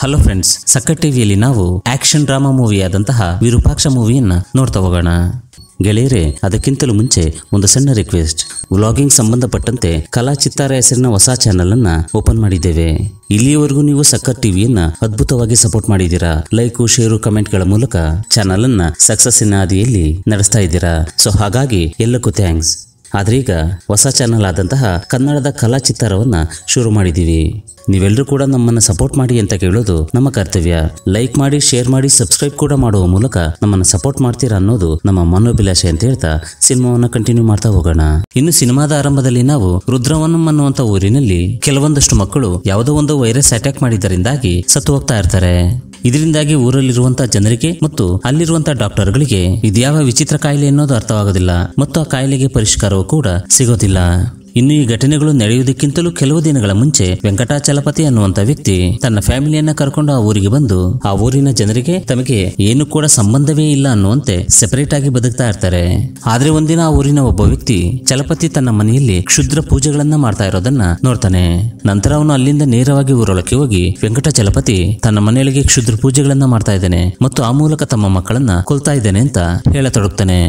hello friends ಸಕ್ಕರ್ ಟಿವಿಯಲ್ಲಿ ನಾವು ಆಕ್ಷನ್ ಡ್ರಾಮಾ ಮೂವಿಯಾದಂತಹ ವಿರೂಪಾಕ್ಷ ಮೂವಿಯನ್ನ ನೋಡ್ತಾ ಹೋಗೋಣ ಗೆಳೆಯರೆ ಅದಕ್ಕಿಂತಲೂ ಮುಂಚೆ ಒಂದು ಸಣ್ಣ ರಿಕ್ವೆಸ್ಟ್ ವ್ಲಾಗಿಂಗ್ ಸಂಬಂಧಪಟ್ಟಂತೆ ಕಲಾ ಚಿತ್ತಾರ ಹೆಸರಿನ ಹೊಸ ಚಾನೆಲ್ ಅನ್ನ ಓಪನ್ ಮಾಡಿದ್ದೇವೆ ಇಲ್ಲಿಯವರೆಗೂ ನೀವು ಸಕ್ಕರ್ ಟಿವಿಯನ್ನ ಅದ್ಭುತವಾಗಿ ಸಪೋರ್ಟ್ ಮಾಡಿದ್ದೀರಾ ಲೈಕ್ ಶೇರು ಕಮೆಂಟ್ಗಳ ಮೂಲಕ ಚಾನಲ್ ಅನ್ನ ಸಕ್ಸಸ್ಸಿನ ಹಾದಿಯಲ್ಲಿ ನಡೆಸ್ತಾ ಇದ್ದೀರಾ ಸೊ ಹಾಗಾಗಿ ಎಲ್ಲಕ್ಕೂ ಥ್ಯಾಂಕ್ಸ್ ಆದ್ರೀಗ ಹೊಸ ಚಾನಲ್ ಆದಂತಹ ಕನ್ನಡದ ಕಲಾ ಚಿತ್ತಾರವನ್ನ ಶುರು ಮಾಡಿದ್ದೀವಿ ನೀವೆಲ್ಲರೂ ಕೂಡ ನಮ್ಮನ್ನು ಸಪೋರ್ಟ್ ಮಾಡಿ ಅಂತ ಕೇಳೋದು ನಮ್ಮ ಕರ್ತವ್ಯ ಲೈಕ್ ಮಾಡಿ ಶೇರ್ ಮಾಡಿ ಸಬ್ಸ್ಕ್ರೈಬ್ ಕೂಡ ಮಾಡುವ ಮೂಲಕ ನಮ್ಮನ್ನು ಸಪೋರ್ಟ್ ಮಾಡ್ತೀರಾ ಅನ್ನೋದು ನಮ್ಮ ಮನೋಭಿಲಾಷೆ ಅಂತ ಹೇಳ್ತಾ ಸಿನಿಮಾವನ್ನು ಕಂಟಿನ್ಯೂ ಮಾಡ್ತಾ ಹೋಗೋಣ ಇನ್ನು ಸಿನಿಮಾದ ಆರಂಭದಲ್ಲಿ ನಾವು ರುದ್ರವನಂ ಅನ್ನುವಂತ ಊರಿನಲ್ಲಿ ಕೆಲವೊಂದಷ್ಟು ಮಕ್ಕಳು ಯಾವುದೋ ಒಂದು ವೈರಸ್ ಅಟ್ಯಾಕ್ ಮಾಡಿದ್ದರಿಂದಾಗಿ ಸತ್ತು ಹೋಗ್ತಾ ಇರ್ತಾರೆ ಇದರಿಂದಾಗಿ ಊರಲ್ಲಿರುವಂತಹ ಜನರಿಗೆ ಮತ್ತು ಅಲ್ಲಿರುವಂತಹ ಡಾಕ್ಟರ್ಗಳಿಗೆ ಇದ್ಯಾವ ವಿಚಿತ್ರ ಕಾಯಿಲೆ ಅನ್ನೋದು ಅರ್ಥವಾಗೋದಿಲ್ಲ ಮತ್ತು ಆ ಕಾಯಿಲೆಗೆ ಪರಿಷ್ಕಾರವೂ ಕೂಡ ಸಿಗೋದಿಲ್ಲ ಇನ್ನು ಈ ಘಟನೆಗಳು ನಡೆಯುವುದಕ್ಕಿಂತಲೂ ಕೆಲವು ದಿನಗಳ ಮುಂಚೆ ವೆಂಕಟಾಚಲಪತಿ ಅನ್ನುವಂತ ವ್ಯಕ್ತಿ ತನ್ನ ಫ್ಯಾಮಿಲಿಯನ್ನ ಕರ್ಕೊಂಡು ಆ ಊರಿಗೆ ಬಂದು ಆ ಊರಿನ ಜನರಿಗೆ ತಮಗೆ ಏನು ಕೂಡ ಸಂಬಂಧವೇ ಇಲ್ಲ ಅನ್ನುವಂತೆ ಸೆಪರೇಟ್ ಆಗಿ ಬದುಕ್ತಾ ಇರ್ತಾರೆ ಆದ್ರೆ ಒಂದಿನ ಆ ಊರಿನ ಒಬ್ಬ ವ್ಯಕ್ತಿ ಚಲಪತಿ ತನ್ನ ಮನೆಯಲ್ಲಿ ಕ್ಷುದ್ರ ಪೂಜೆಗಳನ್ನ ಮಾಡ್ತಾ ಇರೋದನ್ನ ನೋಡ್ತಾನೆ ನಂತರ ಅವನು ಅಲ್ಲಿಂದ ನೇರವಾಗಿ ಊರೊಳಕ್ಕೆ ಹೋಗಿ ವೆಂಕಟ ಚಲಪತಿ ತನ್ನ ಮನೆಯೊಳಗೆ ಕ್ಷುದ್ರ ಪೂಜೆಗಳನ್ನ ಮಾಡ್ತಾ ಇದ್ದಾನೆ ಮತ್ತು ಆ ಮೂಲಕ ತಮ್ಮ ಮಕ್ಕಳನ್ನ ಕೊಲ್ತಾ ಇದ್ದಾನೆ ಅಂತ ಹೇಳತೊಡಗ್ತಾನೆ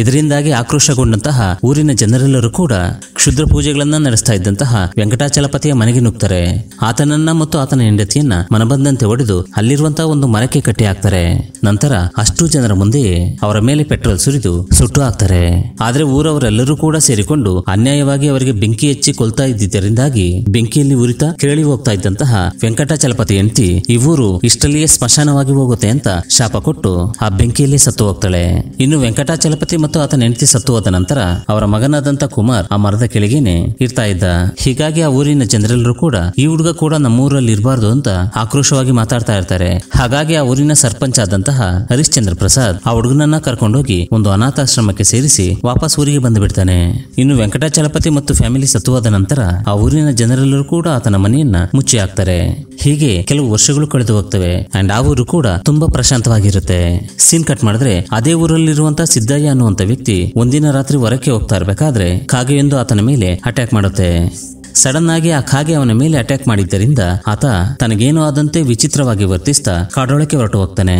ಇದರಿಂದಾಗಿ ಆಕ್ರೋಶಗೊಂಡಂತಹ ಊರಿನ ಜನರೆಲ್ಲರೂ ಕೂಡ ಕ್ಷುದ್ರ ಪೂಜೆಗಳನ್ನ ನಡೆಸ್ತಾ ಇದ್ದಂತಹ ವೆಂಕಟಾಚಲಪತಿಯ ಮನೆಗೆ ನುಗ್ತಾರೆ ಆತನನ್ನ ಮತ್ತು ಆತನ ಹೆಂಡತಿಯನ್ನ ಮನಬಂದಂತೆ ಒಡೆದು ಅಲ್ಲಿರುವಂತಹ ಒಂದು ಮರಕ್ಕೆ ಕಟ್ಟಿ ಹಾಕ್ತಾರೆ ನಂತರ ಅಷ್ಟು ಜನರ ಮುಂದೆ ಅವರ ಮೇಲೆ ಪೆಟ್ರೋಲ್ ಸುರಿದು ಸುಟ್ಟು ಹಾಕ್ತಾರೆ ಆದ್ರೆ ಊರವರೆಲ್ಲರೂ ಕೂಡ ಸೇರಿಕೊಂಡು ಅನ್ಯಾಯವಾಗಿ ಅವರಿಗೆ ಬೆಂಕಿ ಹೆಚ್ಚಿ ಕೊಲ್ತಾ ಇದ್ದಿದ್ದರಿಂದಾಗಿ ಬೆಂಕಿಯಲ್ಲಿ ಉರಿತ ಕೇಳಿ ಹೋಗ್ತಾ ಇದ್ದಂತಹ ವೆಂಕಟಾಚಲಪತಿ ಹೆಂಡತಿ ಈ ಊರು ಇಷ್ಟಲ್ಲಿಯೇ ಸ್ಮಶಾನವಾಗಿ ಹೋಗುತ್ತೆ ಅಂತ ಶಾಪ ಕೊಟ್ಟು ಆ ಬೆಂಕಿಯಲ್ಲಿ ಸತ್ತು ಹೋಗ್ತಾಳೆ ಇನ್ನು ವೆಂಕಟಾಚಲಪತಿ ಮತ್ತು ಆತನ ಹೆಂಡತಿ ಸತ್ತು ಹೋದ ನಂತರ ಅವರ ಮಗನಾದಂತ ಕುಮಾರ್ ಆ ಮರದ ಕೆಳಗೆ ಇರ್ತಾ ಇದ್ದ ಹೀಗಾಗಿ ಆ ಊರಿನ ಜನರೆಲ್ಲರೂ ಕೂಡ ಈ ಹುಡುಗ ಕೂಡ ನಮ್ಮೂರಲ್ಲಿ ಇರಬಾರ್ದು ಅಂತ ಆಕ್ರೋಶವಾಗಿ ಮಾತಾಡ್ತಾ ಇರ್ತಾರೆ ಹಾಗಾಗಿ ಆ ಊರಿನ ಸರ್ಪಂಚ್ ಆದಂತಹ ಹರಿಶ್ಚಂದ್ರ ಪ್ರಸಾದ್ ಆ ಹುಡುಗನನ್ನ ಕರ್ಕೊಂಡೋಗಿ ಒಂದು ಅನಾಥಾಶ್ರಮಕ್ಕೆ ಸೇರಿಸಿ ವಾಪಸ್ ಊರಿಗೆ ಬಂದು ಬಿಡ್ತಾನೆ ಇನ್ನು ವೆಂಕಟಾಚಲಪತಿ ಮತ್ತು ಫ್ಯಾಮಿಲಿ ಸತ್ತುವಾದ ನಂತರ ಆ ಊರಿನ ಜನರೆಲ್ಲರೂ ಕೂಡ ಆತನ ಮನೆಯನ್ನ ಮುಚ್ಚಿ ಹಾಕ್ತಾರೆ ಹೀಗೆ ಕೆಲವು ವರ್ಷಗಳು ಕಳೆದು ಹೋಗ್ತವೆ ಅಂಡ್ ಆ ಊರು ಕೂಡ ತುಂಬಾ ಪ್ರಶಾಂತವಾಗಿರುತ್ತೆ ಸೀನ್ ಕಟ್ ಮಾಡಿದ್ರೆ ಅದೇ ಊರಲ್ಲಿರುವಂತಹ ಸಿದ್ದಯ್ಯ ಅನ್ನುವಂತ ವ್ಯಕ್ತಿ ಒಂದಿನ ರಾತ್ರಿ ಹೊರಕ್ಕೆ ಹೋಗ್ತಾ ಇರಬೇಕಾದ್ರೆ ಕಾಗೆಯೊಂದು ಆತನ ಮೇಲೆ ಅಟ್ಯಾಕ್ ಮಾಡುತ್ತೆ ಸಡನ್ ಆಗಿ ಆ ಕಾಗೆ ಅವನ ಮೇಲೆ ಅಟ್ಯಾಕ್ ಮಾಡಿದ್ದರಿಂದ ಆತ ತನಗೇನು ಆದಂತೆ ವಿಚಿತ್ರವಾಗಿ ವರ್ತಿಸ್ತಾ ಕಾಡೊಳಕ್ಕೆ ಹೊರಟು ಹೋಗ್ತಾನೆ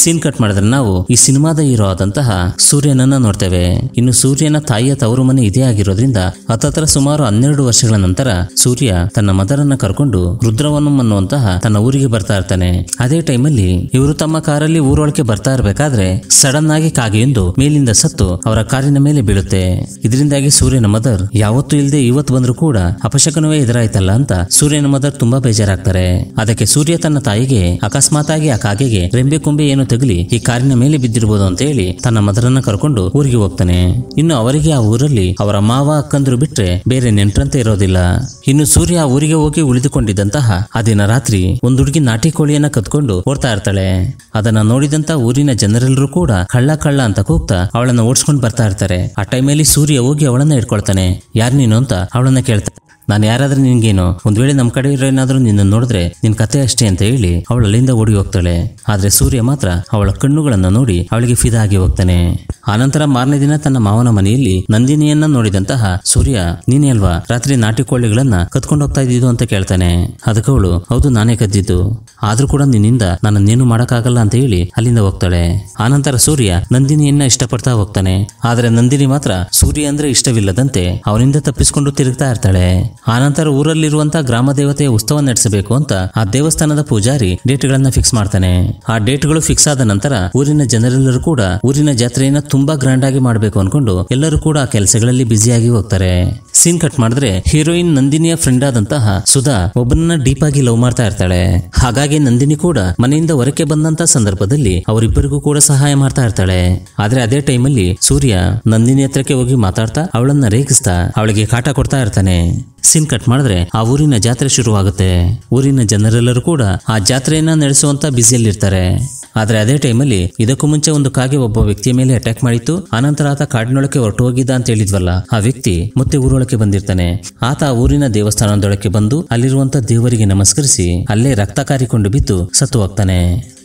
ಸೀನ್ ಕಟ್ ಮಾಡಿದ್ರೆ ನಾವು ಈ ಸಿನಿಮಾದ ಹೀರೋ ಆದಂತಹ ಸೂರ್ಯನನ್ನ ನೋಡ್ತೇವೆ ಇನ್ನು ಸೂರ್ಯನ ತಾಯಿಯ ತವರು ಮನೆ ಇದೇ ಆಗಿರೋದ್ರಿಂದ ಹತ್ತತ್ರ ಸುಮಾರು ಹನ್ನೆರಡು ವರ್ಷಗಳ ನಂತರ ಸೂರ್ಯ ತನ್ನ ಮದರನ್ನ ಕರ್ಕೊಂಡು ರುದ್ರವನಂ ಅನ್ನುವಂತಹ ತನ್ನ ಊರಿಗೆ ಬರ್ತಾ ಇರ್ತಾನೆ ಅದೇ ಟೈಮಲ್ಲಿ ಇವರು ತಮ್ಮ ಕಾರಲ್ಲಿ ಊರೊಳಕ್ಕೆ ಬರ್ತಾ ಇರಬೇಕಾದ್ರೆ ಸಡನ್ ಆಗಿ ಕಾಗೆಯೊಂದು ಮೇಲಿಂದ ಸತ್ತು ಅವರ ಕಾರಿನ ಮೇಲೆ ಬೀಳುತ್ತೆ ಇದರಿಂದಾಗಿ ಸೂರ್ಯನ ಮದರ್ ಯಾವತ್ತೂ ಇಲ್ಲದೆ ಇವತ್ತು ಬಂದರೂ ಕೂಡ ಅಪ ಕುಶಕನುವೆ ಎದುರಾಯ್ತಲ್ಲ ಅಂತ ಸೂರ್ಯನ ಮದರ್ ತುಂಬಾ ಬೇಜಾರಾಗ್ತಾರೆ ಅದಕ್ಕೆ ಸೂರ್ಯ ತನ್ನ ತಾಯಿಗೆ ಅಕಸ್ಮಾತ್ ಆಗಿ ಆ ಕಾಗೆಗೆ ರೆಂಬೆ ಕೊಂಬೆ ಏನು ತಗಲಿ ಈ ಕಾರಿನ ಮೇಲೆ ಬಿದ್ದಿರಬಹುದು ಅಂತ ಹೇಳಿ ತನ್ನ ಮದರನ್ನ ಕರ್ಕೊಂಡು ಊರಿಗೆ ಹೋಗ್ತಾನೆ ಇನ್ನು ಅವರಿಗೆ ಆ ಊರಲ್ಲಿ ಅವರ ಮಾವ ಅಕ್ಕಂದ್ರು ಬಿಟ್ರೆ ಬೇರೆ ನೆಂಟ್ರಂತೆ ಇರೋದಿಲ್ಲ ಇನ್ನು ಸೂರ್ಯ ಆ ಊರಿಗೆ ಹೋಗಿ ಉಳಿದುಕೊಂಡಿದ್ದಂತಹ ಆ ದಿನ ರಾತ್ರಿ ಒಂದು ಹುಡುಗಿ ನಾಟಿ ಕೋಳಿಯನ್ನ ಕತ್ಕೊಂಡು ಓಡ್ತಾ ಇರ್ತಾಳೆ ಅದನ್ನ ನೋಡಿದಂತ ಊರಿನ ಜನರೆಲ್ಲರೂ ಕೂಡ ಕಳ್ಳ ಕಳ್ಳ ಅಂತ ಕೂಗ್ತಾ ಅವಳನ್ನ ಓಡಿಸ್ಕೊಂಡು ಬರ್ತಾ ಇರ್ತಾರೆ ಆ ಟೈಮಲ್ಲಿ ಸೂರ್ಯ ಹೋಗಿ ಅವಳನ್ನ ಇಟ್ಕೊಳ್ತಾನೆ ಯಾರ್ ನೀನು ಅಂತ ಅವಳನ್ನ ಕೇಳ್ತಾನೆ ನಾನು ಯಾರಾದ್ರೆ ನಿನ್ಗೇನು ಒಂದ್ ವೇಳೆ ನಮ್ಮ ಕಡೆ ಏನಾದ್ರೂ ನಿನ್ನ ನೋಡಿದ್ರೆ ನಿನ್ ಕತೆ ಅಷ್ಟೇ ಅಂತ ಹೇಳಿ ಅವಳು ಅಲ್ಲಿಂದ ಓಡಿ ಹೋಗ್ತಾಳೆ ಆದ್ರೆ ಸೂರ್ಯ ಮಾತ್ರ ಅವಳ ಕಣ್ಣುಗಳನ್ನ ನೋಡಿ ಅವಳಿಗೆ ಫಿದಾ ಆಗಿ ಹೋಗ್ತಾನೆ ಆನಂತರ ಮಾರನೇ ದಿನ ತನ್ನ ಮಾವನ ಮನೆಯಲ್ಲಿ ನಂದಿನಿಯನ್ನ ನೋಡಿದಂತಹ ಸೂರ್ಯ ನೀನೇ ಅಲ್ವಾ ರಾತ್ರಿ ನಾಟಿ ಕೋಳಿಗಳನ್ನ ಕತ್ಕೊಂಡು ಹೋಗ್ತಾ ಇದ್ದಿದ್ದು ಅಂತ ಕೇಳ್ತಾನೆ ಅದಕ್ಕವಳು ಹೌದು ನಾನೇ ಕದ್ದಿದ್ದು ಆದ್ರೂ ಕೂಡ ನಿನ್ನಿಂದ ನನ್ನ ನೀನು ಮಾಡಕ್ಕಾಗಲ್ಲ ಅಂತ ಹೇಳಿ ಅಲ್ಲಿಂದ ಹೋಗ್ತಾಳೆ ಆನಂತರ ಸೂರ್ಯ ನಂದಿನಿಯನ್ನ ಇಷ್ಟಪಡ್ತಾ ಹೋಗ್ತಾನೆ ಆದ್ರೆ ನಂದಿನಿ ಮಾತ್ರ ಸೂರ್ಯ ಅಂದ್ರೆ ಇಷ್ಟವಿಲ್ಲದಂತೆ ಅವನಿಂದ ತಪ್ಪಿಸಿಕೊಂಡು ತಿರುಗ್ತಾ ಇರ್ತಾಳೆ ಆನಂತರ ಊರಲ್ಲಿರುವಂತಹ ಗ್ರಾಮ ದೇವತೆಯ ಉತ್ಸವ ನಡೆಸಬೇಕು ಅಂತ ಆ ದೇವಸ್ಥಾನದ ಪೂಜಾರಿ ಡೇಟ್ಗಳನ್ನ ಫಿಕ್ಸ್ ಮಾಡ್ತಾನೆ ಆ ಡೇಟ್ ಗಳು ಫಿಕ್ಸ್ ಆದ ನಂತರ ಊರಿನ ಜನರೆಲ್ಲರೂ ಕೂಡ ಊರಿನ ಜಾತ್ರೆಯನ್ನ ತುಂಬಾ ಗ್ರ್ಯಾಂಡ್ ಆಗಿ ಮಾಡಬೇಕು ಅನ್ಕೊಂಡು ಎಲ್ಲರೂ ಕೂಡ ಆ ಕೆಲಸಗಳಲ್ಲಿ ಬ್ಯುಸಿಯಾಗಿ ಹೋಗ್ತಾರೆ ಸೀನ್ ಕಟ್ ಮಾಡಿದ್ರೆ ಹೀರೋಯಿನ್ ನಂದಿನಿಯ ಫ್ರೆಂಡ್ ಆದಂತಹ ಸುಧಾ ಒಬ್ಬನನ್ನ ಡೀಪ್ ಆಗಿ ಲವ್ ಮಾಡ್ತಾ ಇರ್ತಾಳೆ ಹಾಗಾಗಿ ನಂದಿನಿ ಕೂಡ ಮನೆಯಿಂದ ಹೊರಕ್ಕೆ ಬಂದಂತ ಸಂದರ್ಭದಲ್ಲಿ ಅವರಿಬ್ಬರಿಗೂ ಕೂಡ ಸಹಾಯ ಮಾಡ್ತಾ ಇರ್ತಾಳೆ ಆದ್ರೆ ಅದೇ ಟೈಮಲ್ಲಿ ಸೂರ್ಯ ನಂದಿನಿ ಹತ್ರಕ್ಕೆ ಹೋಗಿ ಮಾತಾಡ್ತಾ ಅವಳನ್ನ ರೇಗಿಸ್ತಾ ಅವಳಿಗೆ ಕಾಟ ಕೊಡ್ತಾ ಇರ್ತಾನೆ ಸಿನ್ ಕಟ್ ಮಾಡಿದ್ರೆ ಆ ಊರಿನ ಜಾತ್ರೆ ಶುರುವಾಗುತ್ತೆ ಊರಿನ ಜನರೆಲ್ಲರೂ ಕೂಡ ಆ ಜಾತ್ರೆಯನ್ನ ನಡೆಸುವಂತ ಬ್ಯುಸಿಯಲ್ಲಿರ್ತಾರೆ ಆದ್ರೆ ಅದೇ ಟೈಮಲ್ಲಿ ಇದಕ್ಕೂ ಮುಂಚೆ ಒಂದು ಕಾಗೆ ಒಬ್ಬ ವ್ಯಕ್ತಿಯ ಮೇಲೆ ಅಟ್ಯಾಕ್ ಮಾಡಿತ್ತು ಆನಂತರ ಆತ ಕಾಡಿನೊಳಕ್ಕೆ ಹೊರಟು ಹೋಗಿದ್ದ ಅಂತ ಹೇಳಿದ್ವಲ್ಲ ಆ ವ್ಯಕ್ತಿ ಮತ್ತೆ ಊರೊಳಕ್ಕೆ ಬಂದಿರ್ತಾನೆ ಆತ ಊರಿನ ದೇವಸ್ಥಾನದೊಳಕ್ಕೆ ಬಂದು ಅಲ್ಲಿರುವಂತ ದೇವರಿಗೆ ನಮಸ್ಕರಿಸಿ ಅಲ್ಲೇ ರಕ್ತ ಕಾರಿಕೊಂಡು ಬಿದ್ದು ಸತ್ತು ಹೋಗ್ತಾನೆ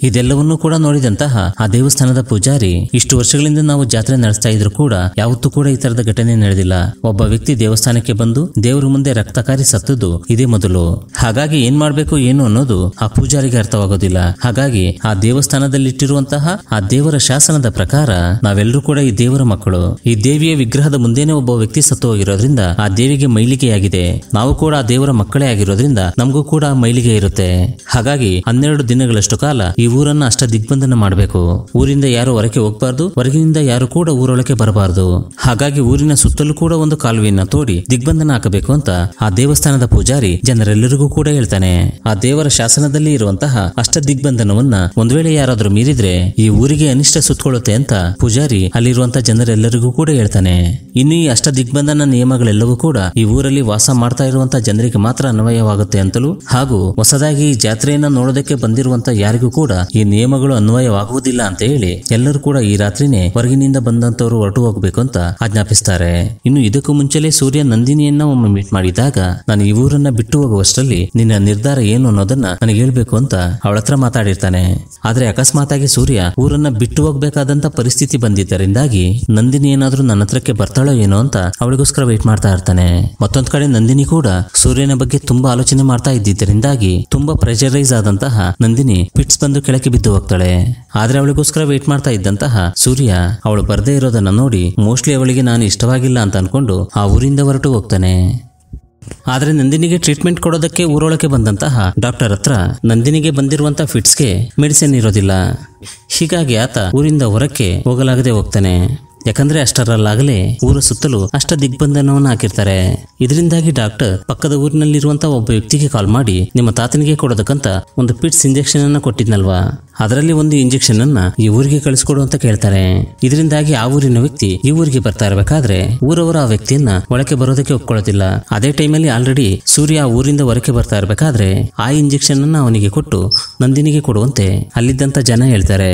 ಇದೆಲ್ಲವನ್ನೂ ಕೂಡ ನೋಡಿದಂತಹ ಆ ದೇವಸ್ಥಾನದ ಪೂಜಾರಿ ಇಷ್ಟು ವರ್ಷಗಳಿಂದ ನಾವು ಜಾತ್ರೆ ನಡೆಸ್ತಾ ಇದ್ರು ಕೂಡ ಯಾವತ್ತೂ ಕೂಡ ಈ ತರದ ಘಟನೆ ನಡೆದಿಲ್ಲ ಒಬ್ಬ ವ್ಯಕ್ತಿ ದೇವಸ್ಥಾನಕ್ಕೆ ಬಂದು ದೇವರ ಮುಂದೆ ರಕ್ತಕಾರಿ ಸತ್ತದ್ದು ಇದೇ ಮೊದಲು ಹಾಗಾಗಿ ಏನ್ ಮಾಡ್ಬೇಕು ಏನು ಅನ್ನೋದು ಆ ಪೂಜಾರಿಗೆ ಅರ್ಥವಾಗೋದಿಲ್ಲ ಹಾಗಾಗಿ ಆ ದೇವಸ್ಥಾನದಲ್ಲಿಟ್ಟಿರುವಂತಹ ಆ ದೇವರ ಶಾಸನದ ಪ್ರಕಾರ ನಾವೆಲ್ಲರೂ ಕೂಡ ಈ ದೇವರ ಮಕ್ಕಳು ಈ ದೇವಿಯ ವಿಗ್ರಹದ ಮುಂದೆನೆ ಒಬ್ಬ ವ್ಯಕ್ತಿ ಸತ್ತು ಹೋಗಿರೋದ್ರಿಂದ ಆ ದೇವಿಗೆ ಆಗಿದೆ ನಾವು ಕೂಡ ಆ ದೇವರ ಮಕ್ಕಳೇ ಆಗಿರೋದ್ರಿಂದ ನಮಗೂ ಕೂಡ ಮೈಲಿಗೆ ಇರುತ್ತೆ ಹಾಗಾಗಿ ಹನ್ನೆರಡು ದಿನಗಳಷ್ಟು ಕಾಲ ಈ ಊರನ್ನ ಅಷ್ಟ ದಿಗ್ಬಂಧನ ಮಾಡಬೇಕು ಊರಿಂದ ಯಾರು ಹೊರಕೆ ಹೋಗ್ಬಾರ್ದು ಹೊರಗಿನಿಂದ ಯಾರು ಕೂಡ ಊರೊಳಕ್ಕೆ ಬರಬಾರದು ಹಾಗಾಗಿ ಊರಿನ ಸುತ್ತಲೂ ಕೂಡ ಒಂದು ಕಾಲುವೆಯನ್ನ ತೋಡಿ ದಿಗ್ಬಂಧನ ಹಾಕಬೇಕು ಅಂತ ಆ ದೇವಸ್ಥಾನದ ಪೂಜಾರಿ ಜನರೆಲ್ಲರಿಗೂ ಕೂಡ ಹೇಳ್ತಾನೆ ಆ ದೇವರ ಶಾಸನದಲ್ಲಿ ಇರುವಂತಹ ಅಷ್ಟ ದಿಗ್ಬಂಧನವನ್ನ ಒಂದ್ ವೇಳೆ ಯಾರಾದ್ರೂ ಮೀರಿದ್ರೆ ಈ ಊರಿಗೆ ಅನಿಷ್ಟ ಸುತ್ತಕೊಳ್ಳುತ್ತೆ ಅಂತ ಪೂಜಾರಿ ಅಲ್ಲಿರುವಂತಹ ಜನರೆಲ್ಲರಿಗೂ ಕೂಡ ಹೇಳ್ತಾನೆ ಇನ್ನು ಈ ಅಷ್ಟ ದಿಗ್ಬಂಧನ ನಿಯಮಗಳೆಲ್ಲವೂ ಕೂಡ ಈ ಊರಲ್ಲಿ ವಾಸ ಮಾಡ್ತಾ ಇರುವಂತಹ ಜನರಿಗೆ ಮಾತ್ರ ಅನ್ವಯವಾಗುತ್ತೆ ಅಂತಲೂ ಹಾಗೂ ಹೊಸದಾಗಿ ಜಾತ್ರೆಯನ್ನ ನೋಡೋದಕ್ಕೆ ಬಂದಿರುವಂತಹ ಯಾರಿಗೂ ಕೂಡ ಕೂಡ ಈ ನಿಯಮಗಳು ಅನ್ವಯವಾಗುವುದಿಲ್ಲ ಅಂತ ಹೇಳಿ ಎಲ್ಲರೂ ಕೂಡ ಈ ರಾತ್ರಿನೇ ಹೊರಗಿನಿಂದ ಬಂದಂತವರು ಹೊರಟು ಹೋಗಬೇಕು ಅಂತ ಆಜ್ಞಾಪಿಸ್ತಾರೆ ಇನ್ನು ಇದಕ್ಕೂ ಮುಂಚೆಲೇ ಸೂರ್ಯ ನಂದಿನಿಯನ್ನ ಒಮ್ಮೆ ಮೀಟ್ ಮಾಡಿದಾಗ ನಾನು ಈ ಊರನ್ನ ಬಿಟ್ಟು ಹೋಗುವಷ್ಟರಲ್ಲಿ ನಿನ್ನ ನಿರ್ಧಾರ ಏನು ಅನ್ನೋದನ್ನ ನನಗೆ ಹೇಳ್ಬೇಕು ಅಂತ ಅವಳ ಹತ್ರ ಮಾತಾಡಿರ್ತಾನೆ ಆದ್ರೆ ಅಕಸ್ಮಾತ್ ಆಗಿ ಸೂರ್ಯ ಊರನ್ನ ಬಿಟ್ಟು ಹೋಗ್ಬೇಕಾದಂತ ಪರಿಸ್ಥಿತಿ ಬಂದಿದ್ದರಿಂದಾಗಿ ನಂದಿನಿ ಏನಾದ್ರೂ ನನ್ನ ಹತ್ರಕ್ಕೆ ಬರ್ತಾಳೋ ಏನೋ ಅಂತ ಅವಳಿಗೋಸ್ಕರ ವೇಟ್ ಮಾಡ್ತಾ ಇರ್ತಾನೆ ಮತ್ತೊಂದ್ ಕಡೆ ನಂದಿನಿ ಕೂಡ ಸೂರ್ಯನ ಬಗ್ಗೆ ತುಂಬಾ ಆಲೋಚನೆ ಮಾಡ್ತಾ ಇದ್ದಿದ್ದರಿಂದಾಗಿ ತುಂಬಾ ಪ್ರೆಷರೈಸ್ ಆದಂತಹ ನಂದಿನಿ ಪಿಟ್ಸ್ ಬಂದು ಕೆಳಕ್ಕೆ ಬಿದ್ದು ಹೋಗ್ತಾಳೆ ಆದ್ರೆ ಅವಳಿಗೋಸ್ಕರ ವೇಟ್ ಮಾಡ್ತಾ ಇದ್ದಂತಹ ಸೂರ್ಯ ಅವಳು ಬರದೇ ಇರೋದನ್ನ ನೋಡಿ ಮೋಸ್ಟ್ಲಿ ಅವಳಿಗೆ ನಾನು ಇಷ್ಟವಾಗಿಲ್ಲ ಅಂತ ಅನ್ಕೊಂಡು ಆ ಊರಿಂದ ಹೊರಟು ಹೋಗ್ತಾನೆ ಆದರೆ ನಂದಿನಿಗೆ ಟ್ರೀಟ್ಮೆಂಟ್ ಕೊಡೋದಕ್ಕೆ ಊರೊಳಗೆ ಬಂದಂತಹ ಡಾಕ್ಟರ್ ಹತ್ರ ನಂದಿನಿಗೆ ಬಂದಿರುವಂತಹ ಫಿಟ್ಸ್ಗೆ ಮೆಡಿಸಿನ್ ಇರೋದಿಲ್ಲ ಹೀಗಾಗಿ ಆತ ಊರಿಂದ ಹೊರಕ್ಕೆ ಹೋಗಲಾಗದೆ ಹೋಗ್ತಾನೆ ಯಾಕಂದ್ರೆ ಅಷ್ಟರಲ್ಲಾಗಲೇ ಊರ ಸುತ್ತಲೂ ಅಷ್ಟ ದಿಗ್ಬಂಧನವನ್ನು ಹಾಕಿರ್ತಾರೆ ಇದರಿಂದಾಗಿ ಡಾಕ್ಟರ್ ಪಕ್ಕದ ಊರಿನಲ್ಲಿರುವಂತಹ ಒಬ್ಬ ವ್ಯಕ್ತಿಗೆ ಕಾಲ್ ಮಾಡಿ ನಿಮ್ಮ ತಾತನಿಗೆ ಕೊಡೋದಕ್ಕಂತ ಒಂದು ಪಿಟ್ಸ್ ಇಂಜೆಕ್ಷನ್ ಅನ್ನ ಕೊಟ್ಟಿದ್ನಲ್ವಾ ಅದರಲ್ಲಿ ಒಂದು ಇಂಜೆಕ್ಷನ್ ಅನ್ನ ಈ ಊರಿಗೆ ಕಳಿಸ್ಕೊಡು ಅಂತ ಕೇಳ್ತಾರೆ ಇದರಿಂದಾಗಿ ಆ ಊರಿನ ವ್ಯಕ್ತಿ ಈ ಊರಿಗೆ ಬರ್ತಾ ಇರಬೇಕಾದ್ರೆ ಊರವರು ಆ ವ್ಯಕ್ತಿಯನ್ನ ಒಳಕೆ ಬರೋದಕ್ಕೆ ಒಪ್ಕೊಳ್ಳೋದಿಲ್ಲ ಅದೇ ಟೈಮಲ್ಲಿ ಆಲ್ರೆಡಿ ಸೂರ್ಯ ಆ ಊರಿಂದ ಹೊರಕೆ ಬರ್ತಾ ಇರಬೇಕಾದ್ರೆ ಆ ಇಂಜೆಕ್ಷನ್ ಅನ್ನ ಅವನಿಗೆ ಕೊಟ್ಟು ನಂದಿನಿಗೆ ಕೊಡುವಂತೆ ಅಲ್ಲಿದ್ದಂತ ಜನ ಹೇಳ್ತಾರೆ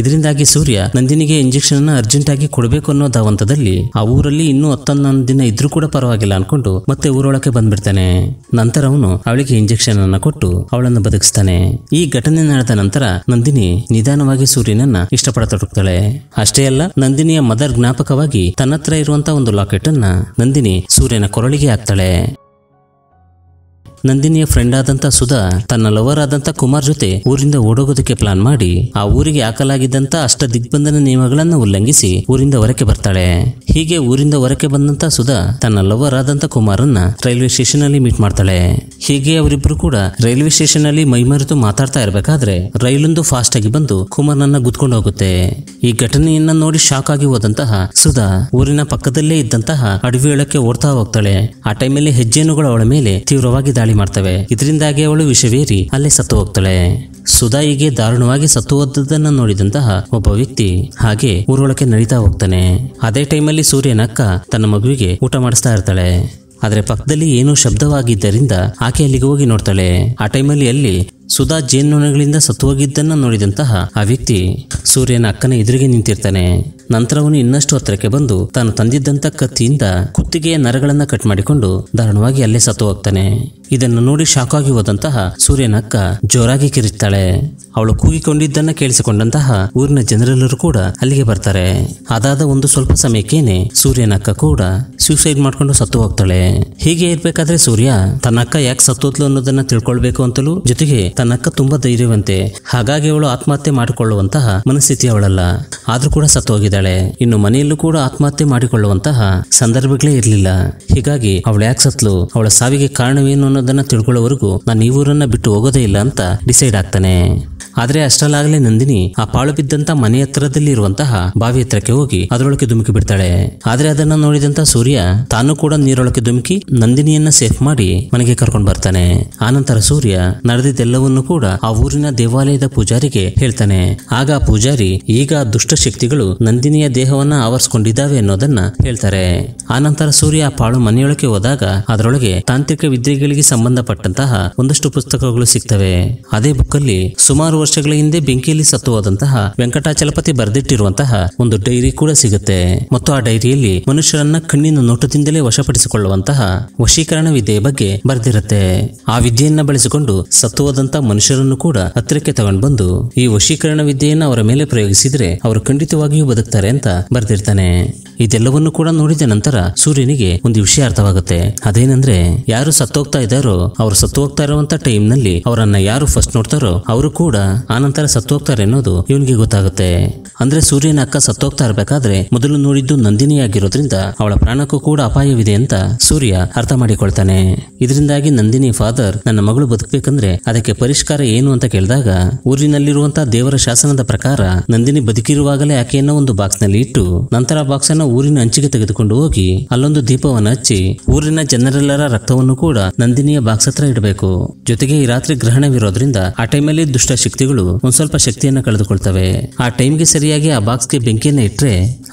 ಇದರಿಂದಾಗಿ ಸೂರ್ಯ ನಂದಿನಿಗೆ ಇಂಜೆಕ್ಷನ್ ಅನ್ನ ಅರ್ಜೆಂಟ್ ಆಗಿ ಕೊಡಬೇಕು ಅನ್ನೋ ಹಂತದಲ್ಲಿ ಆ ಊರಲ್ಲಿ ಇನ್ನೂ ಹತ್ತೊಂದೊಂದು ದಿನ ಇದ್ರೂ ಕೂಡ ಪರವಾಗಿಲ್ಲ ಅನ್ಕೊಂಡು ಮತ್ತೆ ಊರೊಳಕ್ಕೆ ಬಂದ್ಬಿಡ್ತಾನೆ ನಂತರ ಅವನು ಅವಳಿಗೆ ಇಂಜೆಕ್ಷನ್ ಅನ್ನ ಕೊಟ್ಟು ಅವಳನ್ನು ಬದುಕಿಸ್ತಾನೆ ಈ ಘಟನೆ ನಡೆದ ನಂತರ ನಂದಿನಿ ನಿಧಾನವಾಗಿ ಸೂರ್ಯನನ್ನ ಇಷ್ಟಪಡತೊಡಗ್ತಾಳೆ ಅಷ್ಟೇ ಅಲ್ಲ ನಂದಿನಿಯ ಮದರ್ ಜ್ಞಾಪಕವಾಗಿ ತನ್ನತ್ರ ಇರುವಂತಹ ಒಂದು ಲಾಕೆಟ್ ಅನ್ನ ನಂದಿನಿ ಸೂರ್ಯನ ಕೊರಳಿಗೆ ಹಾಕ್ತಾಳೆ ನಂದಿನಿಯ ಫ್ರೆಂಡ್ ಆದಂತ ಸುಧಾ ತನ್ನ ಲವರ್ ಆದಂತ ಕುಮಾರ್ ಜೊತೆ ಊರಿಂದ ಓಡೋಗೋದಕ್ಕೆ ಪ್ಲಾನ್ ಮಾಡಿ ಆ ಊರಿಗೆ ಹಾಕಲಾಗಿದ್ದಂತ ಅಷ್ಟ ದಿಗ್ಬಂಧನ ನಿಯಮಗಳನ್ನ ಉಲ್ಲಂಘಿಸಿ ಊರಿಂದ ಹೊರಕ್ಕೆ ಬರ್ತಾಳೆ ಹೀಗೆ ಊರಿಂದ ಹೊರಕ್ಕೆ ಬಂದಂತ ಸುಧಾ ತನ್ನ ಲವರ್ ಆದಂತ ಕುಮಾರನ್ನ ರೈಲ್ವೆ ಸ್ಟೇಷನ್ ಅಲ್ಲಿ ಮೀಟ್ ಮಾಡ್ತಾಳೆ ಹೀಗೆ ಅವರಿಬ್ರು ಕೂಡ ರೈಲ್ವೆ ಸ್ಟೇಷನ್ ಅಲ್ಲಿ ಮೈಮರೆತು ಮಾತಾಡ್ತಾ ಇರಬೇಕಾದ್ರೆ ರೈಲೊಂದು ಫಾಸ್ಟ್ ಆಗಿ ಬಂದು ಕುಮಾರ್ ನನ್ನ ಗುದ್ಕೊಂಡು ಹೋಗುತ್ತೆ ಈ ಘಟನೆಯನ್ನ ನೋಡಿ ಶಾಕ್ ಆಗಿ ಹೋದಂತಹ ಸುಧಾ ಊರಿನ ಪಕ್ಕದಲ್ಲೇ ಇದ್ದಂತಹ ಅಡವಿಯೊಳಕ್ಕೆ ಓಡ್ತಾ ಹೋಗ್ತಾಳೆ ಆ ಟೈಮಲ್ಲಿ ಹೆಜ್ಜೆನುಗಳು ಅವಳ ಮೇಲೆ ತೀವ್ರವಾಗಿ ದಾಳಿ ಮಾಡ್ತವೆ ಇದರಿಂದಾಗಿ ಅವಳು ವಿಷವೇರಿ ಅಲ್ಲೇ ಸತ್ತು ಹೋಗ್ತಾಳೆ ಸುಧಾಯಿಗೆ ದಾರುಣವಾಗಿ ಸತ್ತು ಹೋದನ್ನ ನೋಡಿದಂತಹ ಒಬ್ಬ ವ್ಯಕ್ತಿ ಹಾಗೆ ಊರೊಳಕ್ಕೆ ನಡೀತಾ ಹೋಗ್ತಾನೆ ಅದೇ ಟೈಮಲ್ಲಿ ಸೂರ್ಯನಕ್ಕ ತನ್ನ ಮಗುವಿಗೆ ಊಟ ಮಾಡಿಸ್ತಾ ಇರ್ತಾಳೆ ಆದರೆ ಪಕ್ಕದಲ್ಲಿ ಏನೋ ಶಬ್ದವಾಗಿದ್ದರಿಂದ ಆಕೆ ಅಲ್ಲಿಗೆ ಹೋಗಿ ನೋಡ್ತಾಳೆ ಆ ಟೈಮಲ್ಲಿ ಅಲ್ಲಿ ಸುಧಾ ಜೇನುಗಳಿಂದ ಸತ್ತು ಸತ್ತುವಾಗಿದ್ದನ್ನ ನೋಡಿದಂತಹ ಆ ವ್ಯಕ್ತಿ ಸೂರ್ಯನ ಅಕ್ಕನ ಎದುರಿಗೆ ನಿಂತಿರ್ತಾನೆ ನಂತರ ಅವನು ಇನ್ನಷ್ಟು ಹತ್ತಿರಕ್ಕೆ ಬಂದು ತಾನು ತಂದಿದ್ದಂತ ಕತ್ತಿಯಿಂದ ಕುತ್ತಿಗೆಯ ನರಗಳನ್ನ ಕಟ್ ಮಾಡಿಕೊಂಡು ದಾರುಣವಾಗಿ ಅಲ್ಲೇ ಸತ್ತು ಹೋಗ್ತಾನೆ ಇದನ್ನು ನೋಡಿ ಶಾಕ್ ಆಗಿ ಹೋದಂತಹ ಸೂರ್ಯನ ಅಕ್ಕ ಜೋರಾಗಿ ಕಿರಿತಾಳೆ ಅವಳು ಕೂಗಿಕೊಂಡಿದ್ದನ್ನ ಕೇಳಿಸಿಕೊಂಡಂತಹ ಊರಿನ ಜನರೆಲ್ಲರೂ ಕೂಡ ಅಲ್ಲಿಗೆ ಬರ್ತಾರೆ ಅದಾದ ಒಂದು ಸ್ವಲ್ಪ ಸಮಯಕ್ಕೇನೆ ಸೂರ್ಯನ ಅಕ್ಕ ಕೂಡ ಸೂಸೈಡ್ ಮಾಡ್ಕೊಂಡು ಸತ್ತು ಹೋಗ್ತಾಳೆ ಹೀಗೆ ಇರ್ಬೇಕಾದ್ರೆ ಸೂರ್ಯ ತನ್ನ ಅಕ್ಕ ಯಾಕೆ ಸತ್ತೋದ್ಲು ಅನ್ನೋದನ್ನ ತಿಳ್ಕೊಳ್ಬೇಕು ಅಂತಲೂ ಜೊತೆಗೆ ತನ್ನಕ್ಕ ತುಂಬಾ ಧೈರ್ಯವಂತೆ ಹಾಗಾಗಿ ಅವಳು ಆತ್ಮಹತ್ಯೆ ಮಾಡಿಕೊಳ್ಳುವಂತಹ ಮನಸ್ಥಿತಿ ಅವಳಲ್ಲ ಆದ್ರೂ ಕೂಡ ಸತ್ತು ಹೋಗಿದ್ದಾಳೆ ಇನ್ನು ಮನೆಯಲ್ಲೂ ಕೂಡ ಆತ್ಮಹತ್ಯೆ ಮಾಡಿಕೊಳ್ಳುವಂತಹ ಸಂದರ್ಭಗಳೇ ಇರಲಿಲ್ಲ ಹೀಗಾಗಿ ಅವಳು ಯಾಕೆ ಸತ್ಲು ಅವಳ ಸಾವಿಗೆ ಕಾರಣವೇನು ಅನ್ನೋದನ್ನ ತಿಳ್ಕೊಳ್ಳೋವರೆಗೂ ನಾನು ಈ ಊರನ್ನ ಬಿಟ್ಟು ಹೋಗೋದೇ ಇಲ್ಲ ಅಂತ ಡಿಸೈಡ್ ಆಗ್ತಾನೆ ಆದರೆ ಅಷ್ಟರಲ್ಲಾಗಲೇ ನಂದಿನಿ ಆ ಪಾಳು ಬಿದ್ದಂತ ಮನೆ ಹತ್ರದಲ್ಲಿ ಇರುವಂತಹ ಬಾವಿ ಹತ್ರಕ್ಕೆ ಹೋಗಿ ಅದರೊಳಗೆ ಧುಮುಕಿ ಬಿಡ್ತಾಳೆ ಆದ್ರೆ ಅದನ್ನ ನೋಡಿದಂತ ಸೂರ್ಯ ತಾನು ಕೂಡ ನೀರೊಳಕ್ಕೆ ಧುಮುಕಿ ನಂದಿನಿಯನ್ನ ಸೇಫ್ ಮಾಡಿ ಮನೆಗೆ ಕರ್ಕೊಂಡು ಬರ್ತಾನೆ ಆನಂತರ ಸೂರ್ಯ ನಡೆದಿದ್ದೆಲ್ಲವನ್ನು ಕೂಡ ಆ ಊರಿನ ದೇವಾಲಯದ ಪೂಜಾರಿಗೆ ಹೇಳ್ತಾನೆ ಆಗ ಪೂಜಾರಿ ಈಗ ದುಷ್ಟ ಶಕ್ತಿಗಳು ನಂದಿನಿಯ ದೇಹವನ್ನ ಆವರಿಸಿಕೊಂಡಿದ್ದಾವೆ ಅನ್ನೋದನ್ನ ಹೇಳ್ತಾರೆ ಆನಂತರ ಸೂರ್ಯ ಆ ಪಾಳು ಮನೆಯೊಳಗೆ ಹೋದಾಗ ಅದರೊಳಗೆ ತಾಂತ್ರಿಕ ವಿದ್ಯೆಗಳಿಗೆ ಸಂಬಂಧಪಟ್ಟಂತಹ ಒಂದಷ್ಟು ಪುಸ್ತಕಗಳು ಸಿಗ್ತವೆ ಅದೇ ಬುಕ್ ಅಲ್ಲಿ ಸುಮಾರು ವರ್ಷಗಳ ಹಿಂದೆ ಬೆಂಕಿಯಲ್ಲಿ ಸತ್ತುವಾದಂತಹ ವೆಂಕಟಾಚಲಪತಿ ಬರೆದಿಟ್ಟಿರುವಂತಹ ಒಂದು ಡೈರಿ ಕೂಡ ಸಿಗುತ್ತೆ ಮತ್ತು ಆ ಡೈರಿಯಲ್ಲಿ ಮನುಷ್ಯರನ್ನ ಕಣ್ಣಿನ ನೋಟದಿಂದಲೇ ವಶಪಡಿಸಿಕೊಳ್ಳುವಂತಹ ವಶೀಕರಣ ವಿದ್ಯೆಯ ಬಗ್ಗೆ ಬರೆದಿರುತ್ತೆ ಆ ವಿದ್ಯೆಯನ್ನ ಬಳಸಿಕೊಂಡು ಸತ್ತುವಾದಂತಹ ಮನುಷ್ಯರನ್ನು ಕೂಡ ಹತ್ತಿರಕ್ಕೆ ತಗೊಂಡು ಬಂದು ಈ ವಶೀಕರಣ ವಿದ್ಯೆಯನ್ನ ಅವರ ಮೇಲೆ ಪ್ರಯೋಗಿಸಿದ್ರೆ ಅವರು ಖಂಡಿತವಾಗಿಯೂ ಬದುಕ್ತಾರೆ ಅಂತ ಬರೆದಿರ್ತಾನೆ ಇದೆಲ್ಲವನ್ನು ಕೂಡ ನೋಡಿದ ನಂತರ ಸೂರ್ಯನಿಗೆ ಒಂದು ವಿಷಯ ಅರ್ಥವಾಗುತ್ತೆ ಅದೇನಂದ್ರೆ ಯಾರು ಸತ್ತೋಗ್ತಾ ಇದ್ದಾರೋ ಅವರು ಸತ್ತು ಹೋಗ್ತಾ ಇರುವಂತ ಟೈಮ್ ನಲ್ಲಿ ಅವರನ್ನ ಯಾರು ಫಸ್ಟ್ ನೋಡ್ತಾರೋ ಅವರು ಕೂಡ ಆನಂತರ ಸತ್ತೋಗ್ತಾರೆ ಅನ್ನೋದು ಇವನಿಗೆ ಗೊತ್ತಾಗುತ್ತೆ ಅಂದ್ರೆ ಸೂರ್ಯನ ಅಕ್ಕ ಸತ್ತೋಗ್ತಾ ಇರಬೇಕಾದ್ರೆ ಮೊದಲು ನೋಡಿದ್ದು ನಂದಿನಿಯಾಗಿರೋದ್ರಿಂದ ಅವಳ ಪ್ರಾಣಕ್ಕೂ ಕೂಡ ಅಪಾಯವಿದೆ ಅಂತ ಸೂರ್ಯ ಅರ್ಥ ಮಾಡಿಕೊಳ್ತಾನೆ ಇದರಿಂದಾಗಿ ನಂದಿನಿ ಫಾದರ್ ನನ್ನ ಮಗಳು ಬದುಕಬೇಕಂದ್ರೆ ಅದಕ್ಕೆ ಪರಿಷ್ಕಾರ ಏನು ಅಂತ ಕೇಳಿದಾಗ ಊರಿನಲ್ಲಿರುವಂತಹ ದೇವರ ಶಾಸನದ ಪ್ರಕಾರ ನಂದಿನಿ ಬದುಕಿರುವಾಗಲೇ ಆಕೆಯನ್ನ ಒಂದು ಬಾಕ್ಸ್ ನಲ್ಲಿ ಇಟ್ಟು ನಂತರ ಬಾಕ್ಸ್ ಅನ್ನ ಊರಿನ ಅಂಚಿಗೆ ತೆಗೆದುಕೊಂಡು ಹೋಗಿ ಅಲ್ಲೊಂದು ದೀಪವನ್ನು ಹಚ್ಚಿ ಊರಿನ ಜನರೆಲ್ಲರ ರಕ್ತವನ್ನು ಕೂಡ ನಂದಿನಿಯ ಬಾಕ್ಸ್ ಹತ್ರ ಇಡಬೇಕು ಜೊತೆಗೆ ಈ ರಾತ್ರಿ ಗ್ರಹಣವಿರೋದ್ರಿಂದ ಆ ಟೈಮಲ್ಲಿ ದುಷ್ಟ ಶಕ್ತಿ ಒಂದ್ ಸ್ವಲ್ಪ ಶಕ್ತಿಯನ್ನ ಕಳೆದುಕೊಳ್ತವೆ ಆ ಟೈಮ್ಗೆ ಸರಿಯಾಗಿ ಆ ಬಾಕ್ಸ್ ಗೆ ಬೆಂಕಿಯನ್ನ ಇಟ್ರೆ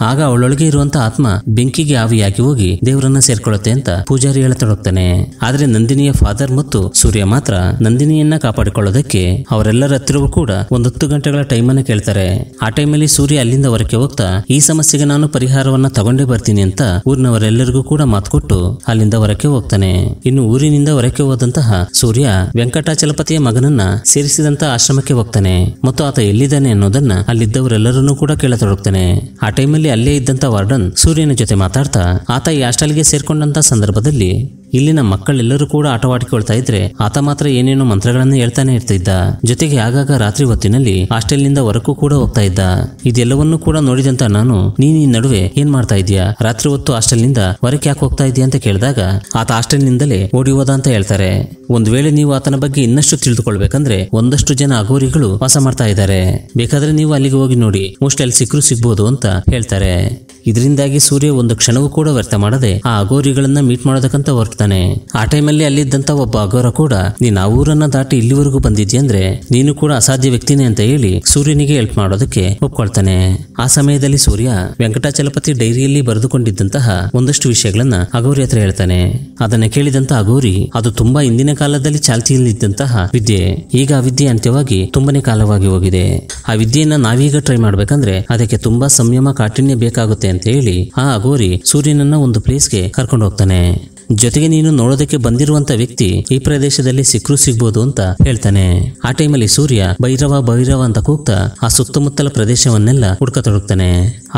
ಆಗ ಅವಳೊಳಗೆ ಇರುವಂತ ಆತ್ಮ ಬೆಂಕಿಗೆ ಆವಿಯಾಗಿ ಹೋಗಿ ದೇವರನ್ನ ಸೇರ್ಕೊಳ್ಳುತ್ತೆ ಅಂತ ಪೂಜಾರಿ ಹೇಳತೊಡಗ್ತಾನೆ ಆದ್ರೆ ನಂದಿನಿಯ ಫಾದರ್ ಮತ್ತು ಸೂರ್ಯ ಮಾತ್ರ ನಂದಿನಿಯನ್ನ ಕಾಪಾಡಿಕೊಳ್ಳೋದಕ್ಕೆ ಅವರೆಲ್ಲರ ಹತ್ತಿರವೂ ಕೂಡ ಒಂದ್ ಹತ್ತು ಗಂಟೆಗಳ ಟೈಮ್ ಅನ್ನ ಕೇಳ್ತಾರೆ ಆ ಟೈಮಲ್ಲಿ ಸೂರ್ಯ ಅಲ್ಲಿಂದ ಹೊರಕ್ಕೆ ಹೋಗ್ತಾ ಈ ಸಮಸ್ಯೆಗೆ ನಾನು ಪರಿಹಾರವನ್ನ ತಗೊಂಡೇ ಬರ್ತೀನಿ ಅಂತ ಊರಿನವರೆಲ್ಲರಿಗೂ ಕೂಡ ಮಾತು ಕೊಟ್ಟು ಅಲ್ಲಿಂದ ಹೊರಕ್ಕೆ ಹೋಗ್ತಾನೆ ಇನ್ನು ಊರಿನಿಂದ ಹೊರಕ್ಕೆ ಹೋದಂತಹ ಸೂರ್ಯ ವೆಂಕಟಾಚಲಪತಿಯ ಮಗನನ್ನ ಸೇರಿಸಿದಂತ ಆಶ್ರಮಕ್ಕೆ ಹೋಗ್ತಾನೆ ಮತ್ತು ಆತ ಎಲ್ಲಿದ್ದಾನೆ ಅನ್ನೋದನ್ನ ಅಲ್ಲಿದ್ದವರೆಲ್ಲರನ್ನೂ ಕೂಡ ಕೇಳತೊಡಗ್ತಾನೆ ಆ ಅಲ್ಲಿ ಅಲ್ಲೇ ಇದ್ದಂತ ವಾರ್ಡನ್ ಸೂರ್ಯನ ಜೊತೆ ಮಾತಾಡ್ತಾ ಆತ ಈ ಹಾಸ್ಟೆಲ್ಗೆ ಸೇರ್ಕೊಂಡಂತ ಸಂದರ್ಭದಲ್ಲಿ ಇಲ್ಲಿನ ಮಕ್ಕಳೆಲ್ಲರೂ ಕೂಡ ಆಟವಾಡಿಕೊಳ್ತಾ ಇದ್ರೆ ಆತ ಮಾತ್ರ ಏನೇನೋ ಮಂತ್ರಗಳನ್ನು ಹೇಳ್ತಾನೆ ಇರ್ತಿದ್ದ ಜೊತೆಗೆ ಆಗಾಗ ರಾತ್ರಿ ಹೊತ್ತಿನಲ್ಲಿ ಹಾಸ್ಟೆಲ್ನಿಂದ ಹೊರಕ್ಕೂ ಕೂಡ ಹೋಗ್ತಾ ಇದ್ದ ಇದೆಲ್ಲವನ್ನೂ ಕೂಡ ನೋಡಿದಂತ ನಾನು ನೀನ್ ಈ ನಡುವೆ ಏನ್ ಮಾಡ್ತಾ ಇದೀಯಾ ರಾತ್ರಿ ಹೊತ್ತು ಹಾಸ್ಟೆಲ್ನಿಂದ ಹೊರಕ್ಕೆ ಯಾಕೆ ಹೋಗ್ತಾ ಇದೀಯ ಅಂತ ಕೇಳಿದಾಗ ಆತ ಹಾಸ್ಟೆಲ್ನಿಂದಲೇ ಓಡಿ ಹೋದ ಅಂತ ಹೇಳ್ತಾರೆ ಒಂದ್ ವೇಳೆ ನೀವು ಆತನ ಬಗ್ಗೆ ಇನ್ನಷ್ಟು ತಿಳಿದುಕೊಳ್ಬೇಕಂದ್ರೆ ಒಂದಷ್ಟು ಜನ ಅಗೋರಿಗಳು ವಾಸ ಮಾಡ್ತಾ ಇದ್ದಾರೆ ಬೇಕಾದ್ರೆ ನೀವು ಅಲ್ಲಿಗೆ ಹೋಗಿ ನೋಡಿ ಮೋಸ್ಟಲ್ ಸಿಕ್ಕರು ಸಿಗ್ಬೋದು ಅಂತ ಹೇಳ್ತಾರೆ ಇದರಿಂದಾಗಿ ಸೂರ್ಯ ಒಂದು ಕ್ಷಣವೂ ಕೂಡ ವ್ಯರ್ಥ ಮಾಡದೆ ಆ ಅಗೋರಿಗಳನ್ನ ಮೀಟ್ ಮಾಡೋದಕ್ಕಂತ ಹೊರಡ್ತಾನೆ ಹೇಳ್ತಾನೆ ಆ ಟೈಮಲ್ಲಿ ಅಲ್ಲಿದ್ದಂತ ಒಬ್ಬ ಅಗೋರ ಕೂಡ ನೀನ್ ಆ ಊರನ್ನ ದಾಟಿ ಇಲ್ಲಿವರೆಗೂ ಬಂದಿದ್ಯಾ ಅಂದ್ರೆ ನೀನು ಕೂಡ ಅಸಾಧ್ಯ ವ್ಯಕ್ತಿನೇ ಅಂತ ಹೇಳಿ ಸೂರ್ಯನಿಗೆ ಹೆಲ್ಪ್ ಮಾಡೋದಕ್ಕೆ ಒಪ್ಕೊಳ್ತಾನೆ ಆ ಸಮಯದಲ್ಲಿ ಸೂರ್ಯ ವೆಂಕಟಾಚಲಪತಿ ಡೈರಿಯಲ್ಲಿ ಬರೆದುಕೊಂಡಿದ್ದಂತಹ ಒಂದಷ್ಟು ವಿಷಯಗಳನ್ನ ಅಗೌರಿ ಹತ್ರ ಹೇಳ್ತಾನೆ ಅದನ್ನ ಕೇಳಿದಂತ ಅಗೌರಿ ಅದು ತುಂಬಾ ಹಿಂದಿನ ಕಾಲದಲ್ಲಿ ಚಾಲ್ತಿಯಲ್ಲಿದ್ದಂತಹ ವಿದ್ಯೆ ಈಗ ಆ ವಿದ್ಯೆ ಅಂತ್ಯವಾಗಿ ತುಂಬಾನೇ ಕಾಲವಾಗಿ ಹೋಗಿದೆ ಆ ವಿದ್ಯೆಯನ್ನ ನಾವೀಗ ಟ್ರೈ ಮಾಡ್ಬೇಕಂದ್ರೆ ಅದಕ್ಕೆ ತುಂಬಾ ಸಂಯಮ ಕಾಠಿಣ್ಯ ಬೇಕಾಗುತ್ತೆ ಅಂತ ಹೇಳಿ ಆ ಅಗೋರಿ ಸೂರ್ಯನನ್ನ ಒಂದು ಪ್ಲೇಸ್ಗೆ ಕರ್ಕೊಂಡು ಹೋಗ್ತಾನೆ ಜೊತೆಗೆ ನೀನು ನೋಡೋದಕ್ಕೆ ಬಂದಿರುವಂತ ವ್ಯಕ್ತಿ ಈ ಪ್ರದೇಶದಲ್ಲಿ ಸಿಕ್ಕರೂ ಸಿಗ್ಬೋದು ಅಂತ ಹೇಳ್ತಾನೆ ಆ ಟೈಮಲ್ಲಿ ಸೂರ್ಯ ಭೈರವ ಭೈರವ ಅಂತ ಕೂಗ್ತಾ ಆ ಸುತ್ತಮುತ್ತಲ ಪ್ರದೇಶವನ್ನೆಲ್ಲ ಹುಡ್ಕತೊಡಗ್ತಾನೆ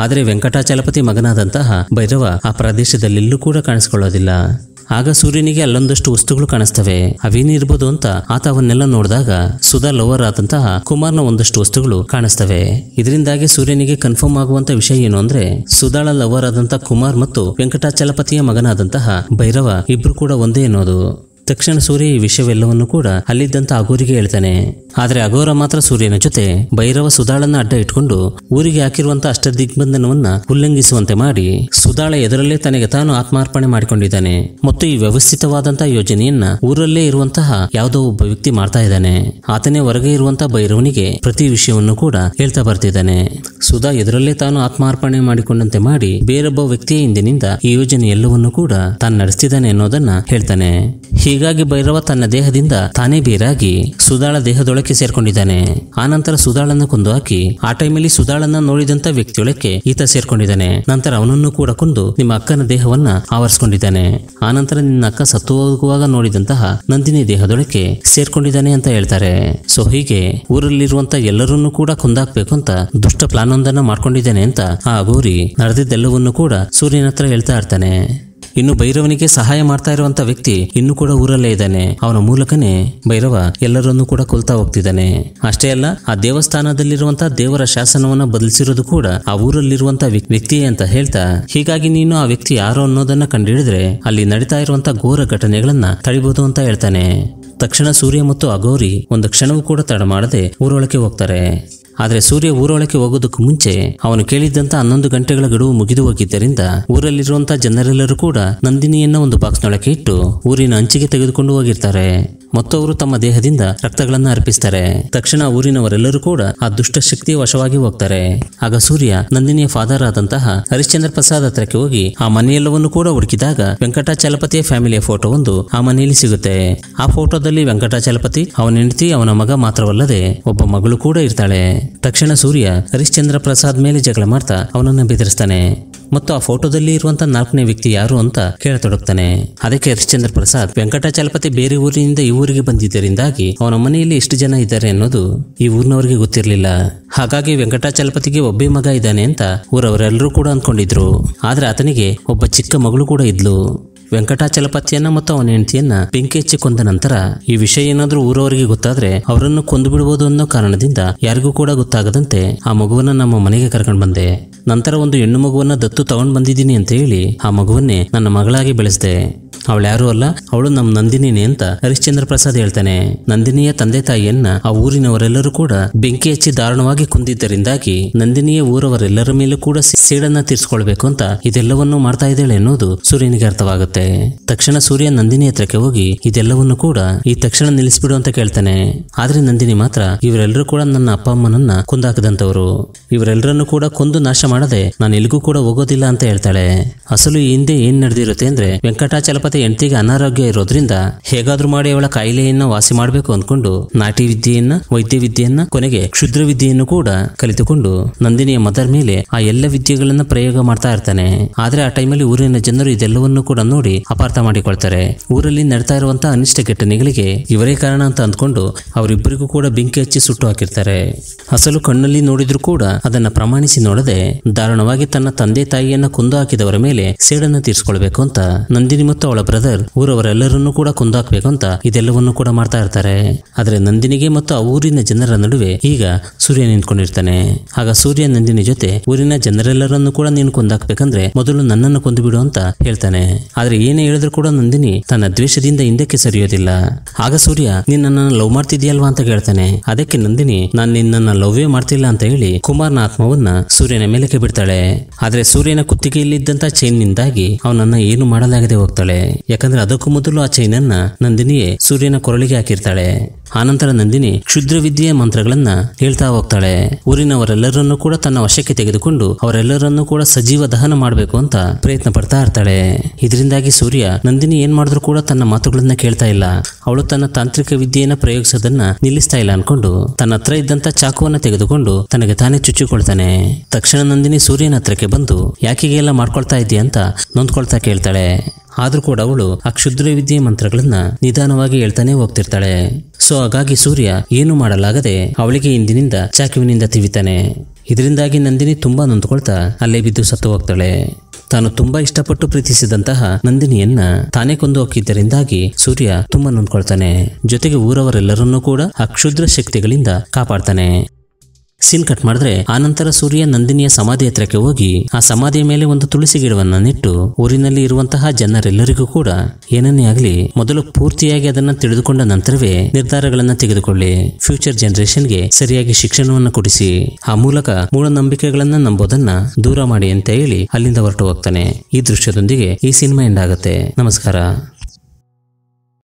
ಆದರೆ ವೆಂಕಟಾಚಲಪತಿ ಮಗನಾದಂತಹ ಭೈರವ ಆ ಪ್ರದೇಶದಲ್ಲೆಲ್ಲೂ ಕೂಡ ಕಾಣಿಸ್ಕೊಳ್ಳೋದಿಲ್ಲ ಆಗ ಸೂರ್ಯನಿಗೆ ಅಲ್ಲೊಂದಷ್ಟು ವಸ್ತುಗಳು ಕಾಣಿಸ್ತವೆ ಅವೇನಿರ್ಬೋದು ಅಂತ ಆತ ಅವನ್ನೆಲ್ಲ ನೋಡಿದಾಗ ಸುಧಾ ಲೋವರ್ ಆದಂತಹ ಕುಮಾರ್ನ ಒಂದಷ್ಟು ವಸ್ತುಗಳು ಕಾಣಿಸ್ತವೆ ಇದರಿಂದಾಗಿ ಸೂರ್ಯನಿಗೆ ಕನ್ಫರ್ಮ್ ಆಗುವಂತ ವಿಷಯ ಏನು ಅಂದ್ರೆ ಸುಧಾಳ ಲವರ್ ಆದಂತಹ ಕುಮಾರ್ ಮತ್ತು ವೆಂಕಟಾಚಲಪತಿಯ ಮಗನಾದಂತಹ ಭೈರವ ಇಬ್ರು ಕೂಡ ಒಂದೇ ಅನ್ನೋದು ತಕ್ಷಣ ಸೂರ್ಯ ಈ ವಿಷಯವೆಲ್ಲವನ್ನೂ ಕೂಡ ಅಲ್ಲಿದ್ದಂತ ಅಗೋರಿಗೆ ಹೇಳ್ತಾನೆ ಆದರೆ ಅಗೋರ ಮಾತ್ರ ಸೂರ್ಯನ ಜೊತೆ ಭೈರವ ಸುಧಾಳನ್ನ ಅಡ್ಡ ಇಟ್ಕೊಂಡು ಊರಿಗೆ ಹಾಕಿರುವಂತ ಅಷ್ಟ ದಿಗ್ಬಂಧನವನ್ನ ಉಲ್ಲಂಘಿಸುವಂತೆ ಮಾಡಿ ಸುಧಾಳ ಎದರಲ್ಲೇ ತನಗೆ ತಾನು ಆತ್ಮಾರ್ಪಣೆ ಮಾಡಿಕೊಂಡಿದ್ದಾನೆ ಮತ್ತು ಈ ವ್ಯವಸ್ಥಿತವಾದಂತಹ ಯೋಜನೆಯನ್ನ ಊರಲ್ಲೇ ಇರುವಂತಹ ಯಾವುದೋ ಒಬ್ಬ ವ್ಯಕ್ತಿ ಮಾಡ್ತಾ ಇದ್ದಾನೆ ಆತನೇ ಹೊರಗೆ ಇರುವಂತಹ ಭೈರವನಿಗೆ ಪ್ರತಿ ವಿಷಯವನ್ನು ಕೂಡ ಹೇಳ್ತಾ ಬರ್ತಿದ್ದಾನೆ ಸುಧಾ ಎದರಲ್ಲೇ ತಾನು ಆತ್ಮಾರ್ಪಣೆ ಮಾಡಿಕೊಂಡಂತೆ ಮಾಡಿ ಬೇರೊಬ್ಬ ವ್ಯಕ್ತಿಯ ಹಿಂದಿನಿಂದ ಈ ಯೋಜನೆ ಎಲ್ಲವನ್ನೂ ಕೂಡ ತಾನು ನಡೆಸ್ತಿದ್ದಾನೆ ಅನ್ನೋದನ್ನ ಹೇಳ್ತಾನೆ ಹೀಗೆ ಹೀಗಾಗಿ ಭೈರವ ತನ್ನ ದೇಹದಿಂದ ತಾನೇ ಬೇರಾಗಿ ಸುದಾಳ ದೇಹದೊಳಕ್ಕೆ ಸೇರ್ಕೊಂಡಿದ್ದಾನೆ ಆನಂತರ ಸುಧಾಳನ್ನ ಕೊಂದು ಹಾಕಿ ಆ ಟೈಮಲ್ಲಿ ಸುದಾಳನ್ನ ನೋಡಿದಂತ ವ್ಯಕ್ತಿಯೊಳಕ್ಕೆ ಈತ ಸೇರ್ಕೊಂಡಿದ್ದಾನೆ ನಂತರ ಅವನನ್ನು ಕೂಡ ಕೊಂದು ನಿಮ್ಮ ಅಕ್ಕನ ದೇಹವನ್ನ ಆವರಿಸಿಕೊಂಡಿದ್ದಾನೆ ಆನಂತರ ನಿನ್ನ ಅಕ್ಕ ಸತ್ತು ಹೋಗುವಾಗ ನೋಡಿದಂತಹ ನಂದಿನಿ ದೇಹದೊಳಕ್ಕೆ ಸೇರ್ಕೊಂಡಿದ್ದಾನೆ ಅಂತ ಹೇಳ್ತಾರೆ ಸೊ ಹೀಗೆ ಊರಲ್ಲಿರುವಂತ ಎಲ್ಲರನ್ನೂ ಕೂಡ ಕೊಂದಾಕ್ಬೇಕು ಅಂತ ದುಷ್ಟ ಪ್ಲಾನ್ ಒಂದನ್ನ ಮಾಡ್ಕೊಂಡಿದ್ದಾನೆ ಅಂತ ಆ ಗೋರಿ ನಡೆದಿದ್ದೆಲ್ಲವನ್ನೂ ಕೂಡ ಸೂರ್ಯನ ಹತ್ರ ಹೇಳ್ತಾ ಇರ್ತಾನೆ ಇನ್ನು ಭೈರವನಿಗೆ ಸಹಾಯ ಮಾಡ್ತಾ ಇರುವಂತ ವ್ಯಕ್ತಿ ಇನ್ನು ಕೂಡ ಊರಲ್ಲೇ ಇದ್ದಾನೆ ಅವನ ಮೂಲಕನೇ ಭೈರವ ಎಲ್ಲರನ್ನೂ ಕೂಡ ಕೊಲ್ತಾ ಹೋಗ್ತಿದ್ದಾನೆ ಅಷ್ಟೇ ಅಲ್ಲ ಆ ದೇವಸ್ಥಾನದಲ್ಲಿರುವಂತಹ ದೇವರ ಶಾಸನವನ್ನ ಬದಲಿಸಿರೋದು ಕೂಡ ಆ ಊರಲ್ಲಿರುವಂತಹ ವ್ಯಕ್ತಿಯೇ ಅಂತ ಹೇಳ್ತಾ ಹೀಗಾಗಿ ನೀನು ಆ ವ್ಯಕ್ತಿ ಯಾರೋ ಅನ್ನೋದನ್ನ ಕಂಡುಹಿಡಿದ್ರೆ ಅಲ್ಲಿ ನಡೀತಾ ಇರುವಂತಹ ಘೋರ ಘಟನೆಗಳನ್ನ ತಡಿಬಹುದು ಅಂತ ಹೇಳ್ತಾನೆ ತಕ್ಷಣ ಸೂರ್ಯ ಮತ್ತು ಅಗೌರಿ ಒಂದು ಕ್ಷಣವೂ ಕೂಡ ತಡ ಮಾಡದೆ ಊರೊಳಕ್ಕೆ ಹೋಗ್ತಾರೆ ಆದರೆ ಸೂರ್ಯ ಊರೊಳಕ್ಕೆ ಹೋಗೋದಕ್ಕೂ ಮುಂಚೆ ಅವನು ಕೇಳಿದ್ದಂತ ಹನ್ನೊಂದು ಗಂಟೆಗಳ ಗಡುವು ಮುಗಿದು ಹೋಗಿದ್ದರಿಂದ ಊರಲ್ಲಿರುವಂತಹ ಜನರೆಲ್ಲರೂ ಕೂಡ ನಂದಿನಿಯನ್ನ ಒಂದು ಬಾಕ್ಸ್ನೊಳಕ್ಕೆ ಇಟ್ಟು ಊರಿನ ಅಂಚಿಗೆ ತೆಗೆದುಕೊಂಡು ಹೋಗಿರ್ತಾರೆ ಮತ್ತೊಬ್ಬರು ತಮ್ಮ ದೇಹದಿಂದ ರಕ್ತಗಳನ್ನು ಅರ್ಪಿಸ್ತಾರೆ ತಕ್ಷಣ ಊರಿನವರೆಲ್ಲರೂ ಕೂಡ ಆ ದುಷ್ಟ ಶಕ್ತಿಯ ವಶವಾಗಿ ಹೋಗ್ತಾರೆ ಆಗ ಸೂರ್ಯ ನಂದಿನಿಯ ಫಾದರ್ ಆದಂತಹ ಹರಿಶ್ಚಂದ್ರ ಪ್ರಸಾದ್ ಹತ್ರಕ್ಕೆ ಹೋಗಿ ಆ ಮನೆಯೆಲ್ಲವನ್ನು ಕೂಡ ಹುಡುಕಿದಾಗ ವೆಂಕಟಾಚಲಪತಿಯ ಫ್ಯಾಮಿಲಿಯ ಫೋಟೋ ಒಂದು ಆ ಮನೆಯಲ್ಲಿ ಸಿಗುತ್ತೆ ಆ ಫೋಟೋದಲ್ಲಿ ವೆಂಕಟಾಚಲಪತಿ ಅವನ ಹೆಂಡತಿ ಅವನ ಮಗ ಮಾತ್ರವಲ್ಲದೆ ಒಬ್ಬ ಮಗಳು ಕೂಡ ಇರ್ತಾಳೆ ತಕ್ಷಣ ಸೂರ್ಯ ಹರಿಶ್ಚಂದ್ರ ಪ್ರಸಾದ್ ಮೇಲೆ ಜಗಳ ಮಾಡ್ತಾ ಅವನನ್ನ ಬೆದರಿಸ್ತಾನೆ ಮತ್ತು ಆ ಫೋಟೋದಲ್ಲಿ ಇರುವಂತ ನಾಲ್ಕನೇ ವ್ಯಕ್ತಿ ಯಾರು ಅಂತ ಕೇಳತೊಡಗ್ತಾನೆ ಅದಕ್ಕೆ ಹರಿಶ್ಚಂದ್ರ ಪ್ರಸಾದ್ ಚಲಪತಿ ಬೇರೆ ಊರಿನಿಂದ ಈ ಊರಿಗೆ ಬಂದಿದ್ದರಿಂದಾಗಿ ಅವನ ಮನೆಯಲ್ಲಿ ಎಷ್ಟು ಜನ ಇದ್ದಾರೆ ಅನ್ನೋದು ಈ ಊರಿನವರಿಗೆ ಗೊತ್ತಿರಲಿಲ್ಲ ಹಾಗಾಗಿ ಚಲಪತಿಗೆ ಒಬ್ಬೇ ಮಗ ಇದ್ದಾನೆ ಅಂತ ಊರವರೆಲ್ಲರೂ ಕೂಡ ಅಂದ್ಕೊಂಡಿದ್ರು ಆದ್ರೆ ಆತನಿಗೆ ಒಬ್ಬ ಚಿಕ್ಕ ಮಗಳು ಕೂಡ ಇದ್ಲು ವೆಂಕಟಾಚಲಪತಿಯನ್ನ ಮತ್ತು ಅವನ ಹೆಂಡತಿಯನ್ನ ಬೆಂಕಿ ಕೊಂದ ನಂತರ ಈ ವಿಷಯ ಏನಾದರೂ ಊರವರಿಗೆ ಗೊತ್ತಾದ್ರೆ ಅವರನ್ನು ಕೊಂದು ಬಿಡಬಹುದು ಅನ್ನೋ ಕಾರಣದಿಂದ ಯಾರಿಗೂ ಕೂಡ ಗೊತ್ತಾಗದಂತೆ ಆ ಮಗುವನ್ನ ನಮ್ಮ ಮನೆಗೆ ಕರ್ಕೊಂಡು ಬಂದೆ ನಂತರ ಒಂದು ಹೆಣ್ಣು ಮಗುವನ್ನ ದತ್ತು ತಗೊಂಡ್ ಬಂದಿದ್ದೀನಿ ಅಂತ ಹೇಳಿ ಆ ಮಗುವನ್ನೇ ನನ್ನ ಮಗಳಾಗಿ ಬೆಳೆಸಿದೆ ಅವಳು ಅಲ್ಲ ಅವಳು ನಮ್ಮ ನಂದಿನಿನಿ ಅಂತ ಹರಿಶ್ಚಂದ್ರ ಪ್ರಸಾದ್ ಹೇಳ್ತಾನೆ ನಂದಿನಿಯ ತಂದೆ ತಾಯಿಯನ್ನ ಆ ಊರಿನವರೆಲ್ಲರೂ ಕೂಡ ಬೆಂಕಿ ಹಚ್ಚಿ ದಾರುಣವಾಗಿ ಕುಂದಿದ್ದರಿಂದಾಗಿ ನಂದಿನಿಯ ಊರವರೆಲ್ಲರ ಮೇಲೂ ಕೂಡ ಸೇಡನ್ನ ತೀರ್ಸ್ಕೊಳ್ಬೇಕು ಅಂತ ಇದೆಲ್ಲವನ್ನೂ ಮಾಡ್ತಾ ಇದ್ದಾಳೆ ಅನ್ನೋದು ಸೂರ್ಯನಿಗೆ ಅರ್ಥವಾಗುತ್ತೆ ತಕ್ಷಣ ಸೂರ್ಯ ನಂದಿನಿ ಹತ್ರಕ್ಕೆ ಹೋಗಿ ಇದೆಲ್ಲವನ್ನೂ ಕೂಡ ಈ ತಕ್ಷಣ ನಿಲ್ಲಿಸ್ಬಿಡು ಅಂತ ಕೇಳ್ತಾನೆ ಆದ್ರೆ ನಂದಿನಿ ಮಾತ್ರ ಇವರೆಲ್ಲರೂ ಕೂಡ ನನ್ನ ಅಪ್ಪ ಅಮ್ಮನನ್ನ ಕುಂದಾಕದಂತವರು ಇವರೆಲ್ಲರನ್ನು ಕೂಡ ಕೊಂದು ನಾಶ ಮಾಡದೆ ನಾನು ಎಲ್ಲಿಗೂ ಕೂಡ ಹೋಗೋದಿಲ್ಲ ಅಂತ ಹೇಳ್ತಾಳೆ ಅಸಲು ಈ ಹಿಂದೆ ಏನ್ ನಡೆದಿರುತ್ತೆ ಅಂದ್ರೆ ವೆಂಕಟಾಚಲಪತಿ ಮತ್ತೆ ಹೆಂಡತಿಗೆ ಅನಾರೋಗ್ಯ ಇರೋದ್ರಿಂದ ಹೇಗಾದ್ರೂ ಮಾಡಿ ಅವಳ ಕಾಯಿಲೆಯನ್ನ ವಾಸಿ ಮಾಡಬೇಕು ಅಂದ್ಕೊಂಡು ನಾಟಿ ವಿದ್ಯೆಯನ್ನ ವೈದ್ಯ ವಿದ್ಯೆಯನ್ನ ಕೊನೆಗೆ ಕ್ಷುದ್ರ ವಿದ್ಯೆಯನ್ನು ಕೂಡ ಕಲಿತುಕೊಂಡು ನಂದಿನಿಯ ಮದರ್ ಮೇಲೆ ಆ ಎಲ್ಲ ವಿದ್ಯೆಗಳನ್ನ ಪ್ರಯೋಗ ಮಾಡ್ತಾ ಇರ್ತಾನೆ ಆದ್ರೆ ಆ ಟೈಮಲ್ಲಿ ಊರಿನ ಜನರು ಇದೆಲ್ಲವನ್ನೂ ಕೂಡ ನೋಡಿ ಅಪಾರ್ಥ ಮಾಡಿಕೊಳ್ತಾರೆ ಊರಲ್ಲಿ ನಡ್ತಾ ಇರುವಂತಹ ಅನಿಷ್ಟ ಘಟನೆಗಳಿಗೆ ಇವರೇ ಕಾರಣ ಅಂತ ಅಂದ್ಕೊಂಡು ಅವರಿಬ್ಬರಿಗೂ ಕೂಡ ಬೆಂಕಿ ಹಚ್ಚಿ ಸುಟ್ಟು ಹಾಕಿರ್ತಾರೆ ಅಸಲು ಕಣ್ಣಲ್ಲಿ ನೋಡಿದ್ರು ಕೂಡ ಅದನ್ನ ಪ್ರಮಾಣಿಸಿ ನೋಡದೆ ದಾರುಣವಾಗಿ ತನ್ನ ತಂದೆ ತಾಯಿಯನ್ನ ಕುಂದು ಹಾಕಿದವರ ಮೇಲೆ ಸೇಡನ್ನು ತೀರಿಸಿಕೊಳ್ಬೇಕು ಅಂತ ನಂದಿನಿ ಮತ್ತು ಅವಳ ಬ್ರದರ್ ಊರವರೆಲ್ಲರನ್ನೂ ಕೂಡ ಕುಂದಾಕ್ಬೇಕು ಅಂತ ಇದೆಲ್ಲವನ್ನೂ ಕೂಡ ಮಾಡ್ತಾ ಇರ್ತಾರೆ ಆದರೆ ನಂದಿನಿಗೆ ಮತ್ತು ಆ ಊರಿನ ಜನರ ನಡುವೆ ಈಗ ಸೂರ್ಯ ನಿಂತ್ಕೊಂಡಿರ್ತಾನೆ ಆಗ ಸೂರ್ಯ ನಂದಿನಿ ಜೊತೆ ಊರಿನ ಜನರೆಲ್ಲರನ್ನು ಕೂಡ ನೀನು ಕೊಂದಾಕ್ಬೇಕಂದ್ರೆ ಮೊದಲು ನನ್ನನ್ನು ಕೊಂದು ಬಿಡು ಅಂತ ಹೇಳ್ತಾನೆ ಆದ್ರೆ ಏನೇ ಹೇಳಿದ್ರು ಕೂಡ ನಂದಿನಿ ತನ್ನ ದ್ವೇಷದಿಂದ ಹಿಂದಕ್ಕೆ ಸರಿಯೋದಿಲ್ಲ ಆಗ ಸೂರ್ಯ ನೀನ್ ನನ್ನನ್ನು ಲವ್ ಮಾಡ್ತಿದೆಯಲ್ವಾ ಅಂತ ಕೇಳ್ತಾನೆ ಅದಕ್ಕೆ ನಂದಿನಿ ನಾನು ನಿನ್ನನ್ನು ಲವ್ವೇ ಮಾಡ್ತಿಲ್ಲ ಅಂತ ಹೇಳಿ ಕುಮಾರ್ನ ಆತ್ಮವನ್ನ ಸೂರ್ಯನ ಮೇಲಕ್ಕೆ ಬಿಡ್ತಾಳೆ ಆದ್ರೆ ಸೂರ್ಯನ ಇದ್ದಂತ ಚೈನ್ ನಿಂದಾಗಿ ಅವನನ್ನ ಏನು ಮಾಡಲಾಗದೆ ಹೋಗ್ತಾಳೆ ಯಾಕಂದ್ರೆ ಅದಕ್ಕೂ ಮೊದಲು ಆ ಚೈನನ್ನ ನಂದಿನಿಯೇ ಸೂರ್ಯನ ಕೊರಳಿಗೆ ಹಾಕಿರ್ತಾಳೆ ಆನಂತರ ನಂದಿನಿ ಕ್ಷುದ್ರ ವಿದ್ಯೆಯ ಮಂತ್ರಗಳನ್ನ ಹೇಳ್ತಾ ಹೋಗ್ತಾಳೆ ಊರಿನವರೆಲ್ಲರನ್ನೂ ಕೂಡ ತನ್ನ ವಶಕ್ಕೆ ತೆಗೆದುಕೊಂಡು ಅವರೆಲ್ಲರನ್ನೂ ಕೂಡ ಸಜೀವ ದಹನ ಮಾಡಬೇಕು ಅಂತ ಪ್ರಯತ್ನ ಪಡ್ತಾ ಇರ್ತಾಳೆ ಇದರಿಂದಾಗಿ ಸೂರ್ಯ ನಂದಿನಿ ಏನ್ ಮಾಡಿದ್ರು ಕೂಡ ತನ್ನ ಮಾತುಗಳನ್ನ ಕೇಳ್ತಾ ಇಲ್ಲ ಅವಳು ತನ್ನ ತಾಂತ್ರಿಕ ವಿದ್ಯೆಯನ್ನ ಪ್ರಯೋಗಿಸೋದನ್ನ ನಿಲ್ಲಿಸ್ತಾ ಇಲ್ಲ ಅನ್ಕೊಂಡು ತನ್ನ ಹತ್ರ ಇದ್ದಂತ ಚಾಕುವನ್ನ ತೆಗೆದುಕೊಂಡು ತನಗೆ ತಾನೇ ಚುಚ್ಚಿಕೊಳ್ತಾನೆ ತಕ್ಷಣ ನಂದಿನಿ ಸೂರ್ಯನ ಹತ್ರಕ್ಕೆ ಬಂದು ಯಾಕಿಗೆ ಎಲ್ಲ ಮಾಡ್ಕೊಳ್ತಾ ಇದೆಯಾ ಅಂತ ನೊಂದ್ಕೊಳ್ತಾ ಕೇಳ್ತಾಳೆ ಆದರೂ ಕೂಡ ಅವಳು ಆ ಕ್ಷುದ್ರ ವಿದ್ಯೆ ಮಂತ್ರಗಳನ್ನ ನಿಧಾನವಾಗಿ ಹೇಳ್ತಾನೆ ಹೋಗ್ತಿರ್ತಾಳೆ ಸೊ ಹಾಗಾಗಿ ಸೂರ್ಯ ಏನು ಮಾಡಲಾಗದೆ ಅವಳಿಗೆ ಇಂದಿನಿಂದ ಚಾಕುವಿನಿಂದ ತಿವಿತಾನೆ ಇದರಿಂದಾಗಿ ನಂದಿನಿ ತುಂಬಾ ನೊಂದ್ಕೊಳ್ತಾ ಅಲ್ಲೇ ಬಿದ್ದು ಸತ್ತು ಹೋಗ್ತಾಳೆ ತಾನು ತುಂಬಾ ಇಷ್ಟಪಟ್ಟು ಪ್ರೀತಿಸಿದಂತಹ ನಂದಿನಿಯನ್ನ ತಾನೇ ಕೊಂದು ಹಾಕಿದ್ದರಿಂದಾಗಿ ಸೂರ್ಯ ತುಂಬಾ ನೊಂದ್ಕೊಳ್ತಾನೆ ಜೊತೆಗೆ ಊರವರೆಲ್ಲರನ್ನೂ ಕೂಡ ಅಕ್ಷುದ್ರ ಶಕ್ತಿಗಳಿಂದ ಕಾಪಾಡ್ತಾನೆ ಸೀನ್ ಕಟ್ ಮಾಡಿದ್ರೆ ಆನಂತರ ಸೂರ್ಯ ನಂದಿನಿಯ ಸಮಾಧಿ ಹತ್ರಕ್ಕೆ ಹೋಗಿ ಆ ಸಮಾಧಿಯ ಮೇಲೆ ಒಂದು ತುಳಸಿ ಗಿಡವನ್ನ ನೆಟ್ಟು ಊರಿನಲ್ಲಿ ಇರುವಂತಹ ಜನರೆಲ್ಲರಿಗೂ ಕೂಡ ಏನನ್ನೇ ಆಗಲಿ ಮೊದಲು ಪೂರ್ತಿಯಾಗಿ ಅದನ್ನ ತಿಳಿದುಕೊಂಡ ನಂತರವೇ ನಿರ್ಧಾರಗಳನ್ನ ತೆಗೆದುಕೊಳ್ಳಿ ಫ್ಯೂಚರ್ ಜನರೇಷನ್ ಗೆ ಸರಿಯಾಗಿ ಶಿಕ್ಷಣವನ್ನು ಕೊಡಿಸಿ ಆ ಮೂಲಕ ಮೂಢನಂಬಿಕೆಗಳನ್ನ ನಂಬೋದನ್ನ ದೂರ ಮಾಡಿ ಅಂತ ಹೇಳಿ ಅಲ್ಲಿಂದ ಹೊರಟು ಹೋಗ್ತಾನೆ ಈ ದೃಶ್ಯದೊಂದಿಗೆ ಈ ಸಿನಿಮಾ ಎಂಡ್ ಆಗುತ್ತೆ ನಮಸ್ಕಾರ